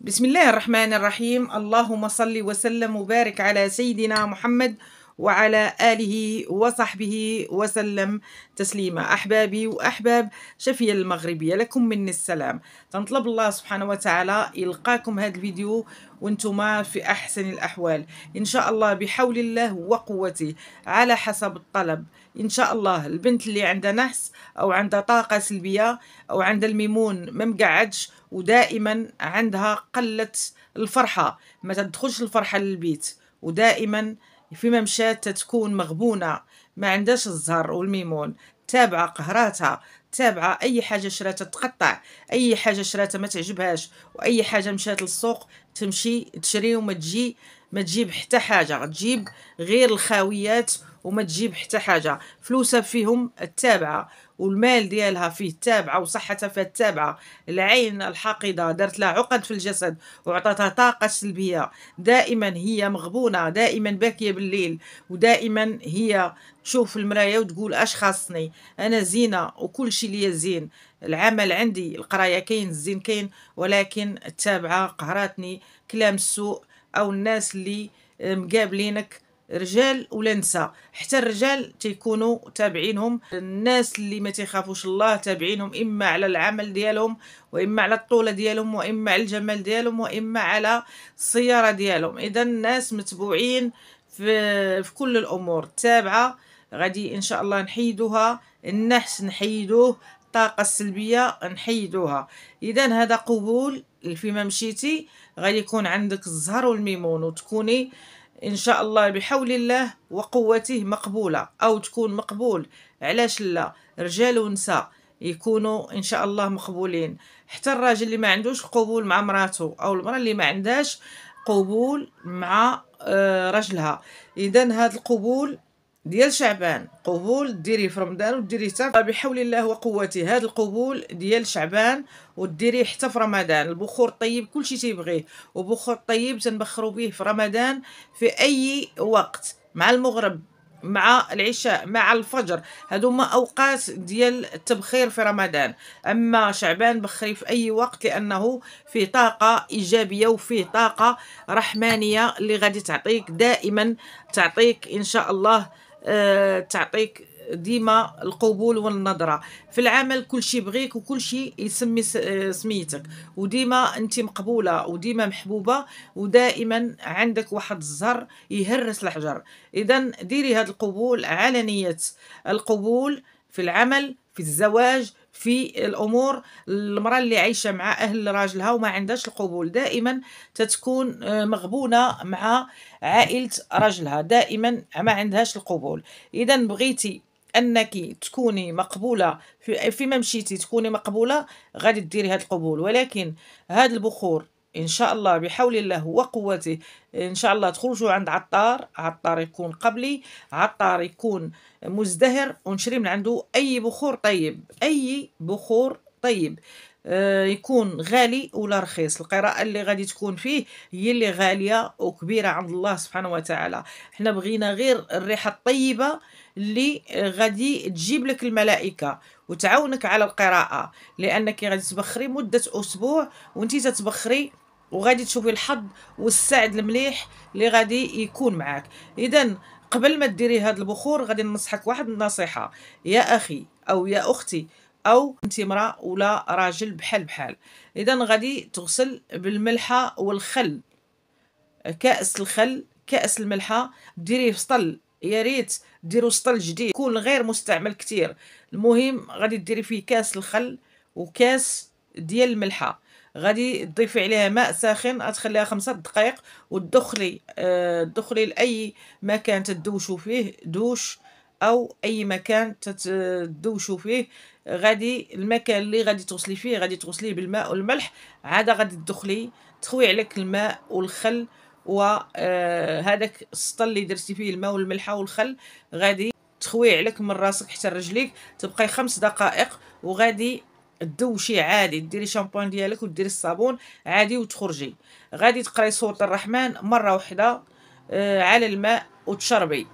بسم الله الرحمن الرحيم اللهم صل وسلم وبارك على سيدنا محمد وعلى آله وصحبه وسلم تسليما أحبابي وأحباب شفية المغربية لكم من السلام تنطلب الله سبحانه وتعالى يلقاكم هذا الفيديو وانتم في أحسن الأحوال إن شاء الله بحول الله وقوته على حسب الطلب إن شاء الله البنت اللي عندها نحس أو عندها طاقة سلبية أو عندها الميمون ما مقعدش ودائما عندها قلة الفرحة ما تدخلش الفرحة للبيت ودائما في ممشات تكون مغبونة ما عندهاش الزهر والميمون تابعة قهراتها تابعة أي حاجة شراتها تقطع أي حاجة شراتها ما تعجبهاش وأي حاجة مشات للسوق تمشي تشري وما تجي ما تجيب حتى حاجة تجيب غير الخاويات وما تجيب حتى حاجه فلوسها فيهم التابعه والمال ديالها فيه التابعه وصحتها في التابعه العين الحاقده دارت لها عقد في الجسد وعطاتها طاقه سلبيه دائما هي مغبونه دائما باكيه بالليل ودائما هي تشوف في المرايه وتقول اش خاصني انا زينه وكل شيء ليا زين العمل عندي القرايه كاين الزين كاين ولكن التابعه قهراتني كلام السوء او الناس اللي مقابلينك رجال ولا نساء حتى الرجال تيكونوا تابعينهم الناس اللي ما تيخافوش الله تابعينهم اما على العمل ديالهم واما على الطوله ديالهم واما على الجمال ديالهم واما على السياره ديالهم اذا الناس متبوعين في, في كل الامور التابعه غادي ان شاء الله نحيدوها النحس نحيدوه الطاقه السلبيه نحيدوها اذا هذا قبول فيما مشيتي غادي يكون عندك الزهر والميمون وتكوني ان شاء الله بحول الله وقوته مقبوله او تكون مقبول علاش لا رجال ونساء يكونوا ان شاء الله مقبولين حتى الراجل اللي ما عندوش قبول مع مراته او المراه اللي ما عندهاش قبول مع آه، رجلها اذا هذا القبول ديال شعبان قبول ديريه في رمضان وديري حتى بحول الله وقوته هذا القبول ديال شعبان وديري حتى في رمضان البخور الطيب كلشي تيبغيه وبخور طيب تنبخرو به في رمضان في اي وقت مع المغرب مع العشاء مع الفجر هادو هما اوقات ديال التبخير في رمضان اما شعبان بخري في اي وقت لانه فيه طاقه ايجابيه وفي طاقه رحمانيه اللي غادي تعطيك دائما تعطيك ان شاء الله آه، تعطيك ديما القبول والنظره في العمل كل شيء بغيك وكل شيء يسمي آه، سميتك وديما انت مقبوله وديما محبوبه ودائما عندك واحد الزهر يهرس الحجر اذا ديري هذا القبول علنيه القبول في العمل في الزواج في الامور المراه اللي عايشه مع اهل راجلها وما عندهاش القبول دائما تتكون آه، مغبونه مع عائله راجلها دائما ما عندهاش القبول اذا بغيتي انك تكوني مقبوله في فيما مشيتي تكوني مقبوله غادي ديري هذا القبول ولكن هاد البخور ان شاء الله بحول الله وقوته ان شاء الله تخرجوا عند عطار عطار يكون قبلي عطار يكون مزدهر ونشري من عنده اي بخور طيب اي بخور طيب آه، يكون غالي ولا رخيص القراءة اللي غادي تكون فيه هي اللي غالية وكبيرة عند الله سبحانه وتعالى احنا بغينا غير الريحة الطيبة اللي غادي تجيب لك الملائكة وتعاونك على القراءة لأنك غادي تبخري مدة أسبوع وانت تتبخري وغادي تشوفي الحظ والسعد المليح اللي غادي يكون معاك اذا قبل ما ديري هذا البخور غادي ننصحك واحد النصيحه يا اخي او يا اختي او انت امراه ولا راجل بحال بحال اذا غادي تغسل بالملحه والخل كاس الخل كاس الملحه ديريه في سطل يا ريت ديروا سطل جديد يكون غير مستعمل كتير المهم غادي ديري فيه كاس الخل وكاس ديال الملحه غادي تضيفي عليها ماء ساخن غتخليها خمسة دقائق وتدخلي آه تدخلي لاي مكان تدوشو فيه دوش او اي مكان تدوشو فيه غادي المكان اللي غادي تغسلي فيه غادي تغسليه بالماء والملح عاد غادي تدخلي تخوي عليك الماء والخل وهذاك آه، السطل اللي درتي فيه الماء والملح والخل غادي تخوي عليك من راسك حتى رجليك تبقاي خمس دقائق وغادي دوشي عادي ديري الشامبوان ديالك وديري الصابون عادي وتخرجي غادي تقراي سوره الرحمن مره واحده آه، على الماء وتشربي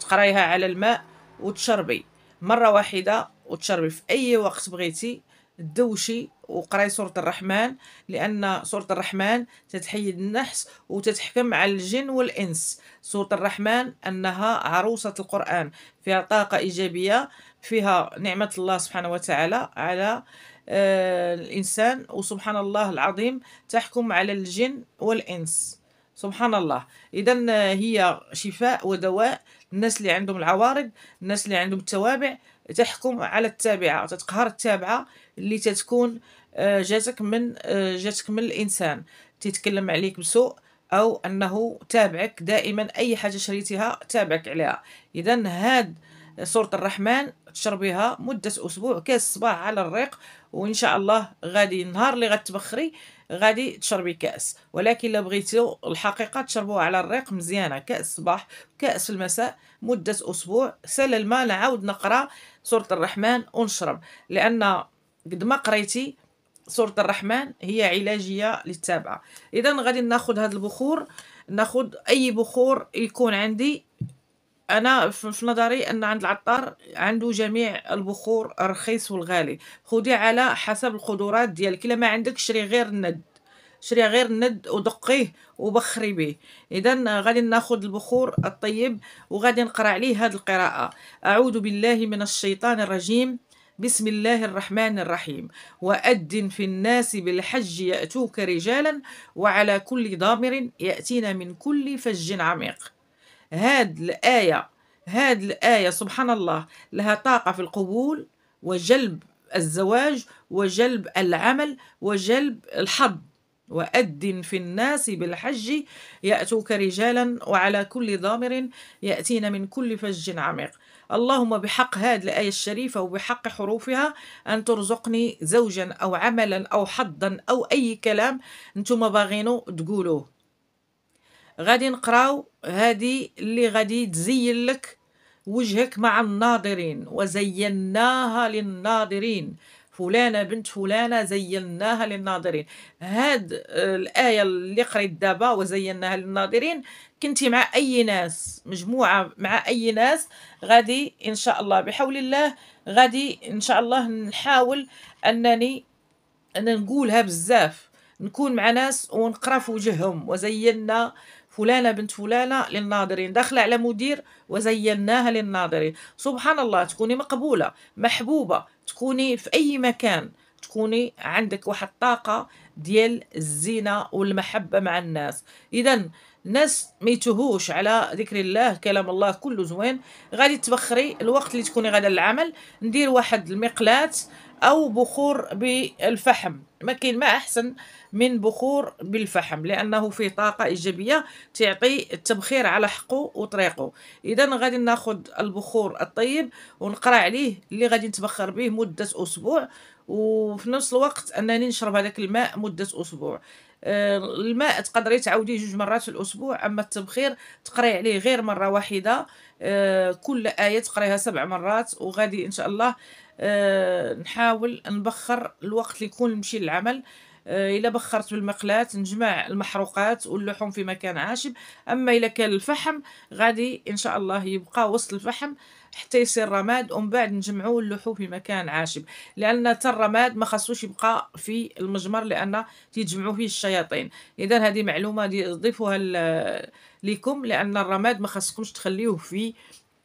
تقرايها على الماء وتشربي مره واحده وتشربي في اي وقت بغيتي دوشي وقراي سوره الرحمن لان سوره الرحمن تتحيد النحس وتتحكم على الجن والانس سوره الرحمن انها عروسه القران فيها طاقه ايجابيه فيها نعمه الله سبحانه وتعالى على آه، الإنسان وسبحان الله العظيم تحكم على الجن والإنس سبحان الله إذا آه، هي شفاء ودواء الناس اللي عندهم العوارض الناس اللي عندهم التوابع تحكم على التابعة تتقهر التابعة اللي تتكون آه، جاتك من جاتك من الإنسان تتكلم عليك بسوء أو أنه تابعك دائما أي حاجة شريتها تابعك عليها إذا هاد سورة الرحمن تشربيها مدة أسبوع كاس صباح على الريق وإن شاء الله غادي النهار اللي غتبخري غادي تشربي كأس ولكن الا بغيتو الحقيقة تشربوها على الريق مزيانة كأس صباح كأس المساء مدة أسبوع سال الماء نعاود نقرأ سورة الرحمن ونشرب لأن قد ما قريتي سورة الرحمن هي علاجية للتابعة إذا غادي ناخد هاد البخور ناخد أي بخور يكون عندي انا في نظري ان عند العطار عنده جميع البخور الرخيص والغالي خدي على حسب القدرات ديالك الا ما عندك شري غير الند شري غير الند ودقيه وبخري به اذا غادي ناخذ البخور الطيب وغادي نقرا عليه هذه القراءه اعوذ بالله من الشيطان الرجيم بسم الله الرحمن الرحيم وأذن في الناس بالحج يأتوك رجالا وعلى كل ضامر يأتين من كل فج عميق هاد الآية هاد الآية سبحان الله لها طاقة في القبول وجلب الزواج وجلب العمل وجلب الحظ وأد في الناس بالحج يأتوك رجالا وعلى كل ضامر يأتين من كل فج عميق اللهم بحق هذه الآية الشريفة وبحق حروفها أن ترزقني زوجا أو عملا أو حظا أو أي كلام أنتم باغينو تقولوه غادي نقراو هذه اللي غادي تزين لك وجهك مع الناظرين وزيناها للناظرين فلانة بنت فلانة زيناها للناظرين هاد آه، الآية اللي قريت دابا وزيناها للناظرين كنتي مع أي ناس مجموعة مع أي ناس غادي إن شاء الله بحول الله غادي إن شاء الله نحاول أنني أنا نقولها بزاف نكون مع ناس ونقرا في وجههم وزينا فلانة بنت فلانة للناظرين داخلة على مدير وزيناها للناظرين سبحان الله تكوني مقبولة محبوبة تكوني في أي مكان تكوني عندك واحد الطاقة ديال الزينة والمحبة مع الناس إذا الناس ما يتهوش على ذكر الله كلام الله كله زوين غادي تبخري الوقت اللي تكوني غادا للعمل ندير واحد المقلات او بخور بالفحم ما كاين ما احسن من بخور بالفحم لانه فيه طاقه ايجابيه تعطي التبخير على حقه وطريقه اذا غادي ناخذ البخور الطيب ونقرا عليه اللي غادي نتبخر به مده اسبوع وفي نفس الوقت انني نشرب هذاك الماء مده اسبوع آه، الماء تقدري تعاوديه جوج مرات في الاسبوع اما التبخير تقري عليه غير مره واحده آه، كل ايه تقريها سبع مرات وغادي ان شاء الله آه، نحاول نبخر الوقت اللي يكون نمشي للعمل آه، الا بخرت بالمقلاة نجمع المحروقات واللحوم في مكان عاشب اما الا كان الفحم غادي ان شاء الله يبقى وسط الفحم حتى يصير رماد ومن بعد نجمعوا اللحوم في مكان عاشب لان الرماد ما خصوش يبقى في المجمر لان تيجمعوا فيه الشياطين اذا هذه معلومه ضيفوها لكم لان الرماد ما خصكمش تخليوه في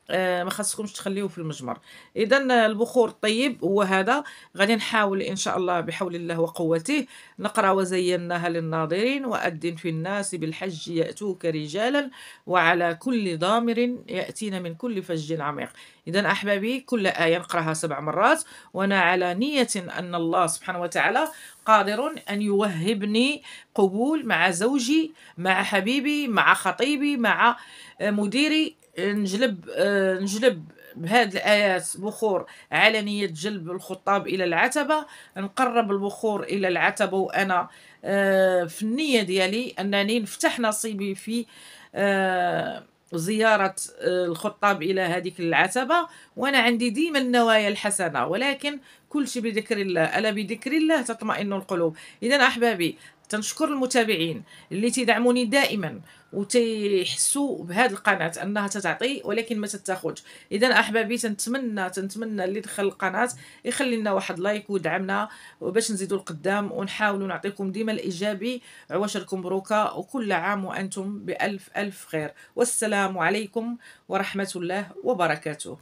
آه، ما خاصكمش تخليوه في المجمر اذا البخور الطيب هو هذا غادي نحاول ان شاء الله بحول الله وقوته نقرا وزيناها للناظرين واذن في الناس بالحج ياتوك رجالا وعلى كل ضامر ياتينا من كل فج عميق اذا احبابي كل ايه نقراها سبع مرات وانا على نيه ان الله سبحانه وتعالى قادر أن يوهبني قبول مع زوجي مع حبيبي مع خطيبي مع مديري نجلب آه، نجلب بهاد الآيات بخور علنية جلب الخطاب إلى العتبة نقرب البخور إلى العتبة وأنا آه، في النية ديالي أنني نفتح نصيبي في آه، زيارة الخطاب إلى هذيك العتبة وأنا عندي ديما النوايا الحسنة ولكن كل شيء بذكر الله ألا بذكر الله تطمئن القلوب إذا أحبابي تنشكر المتابعين اللي تيدعموني دائما وتيحسوا بهذه القناه انها تتعطي ولكن ما تتاخذش اذا احبابي تنتمنى تنتمنى اللي دخل القناه يخلي لنا واحد لايك ويدعمنا وباش نزيدوا القدام ونحاولوا نعطيكم ديما الايجابي عواشركم بروكا وكل عام وانتم بالف الف خير والسلام عليكم ورحمه الله وبركاته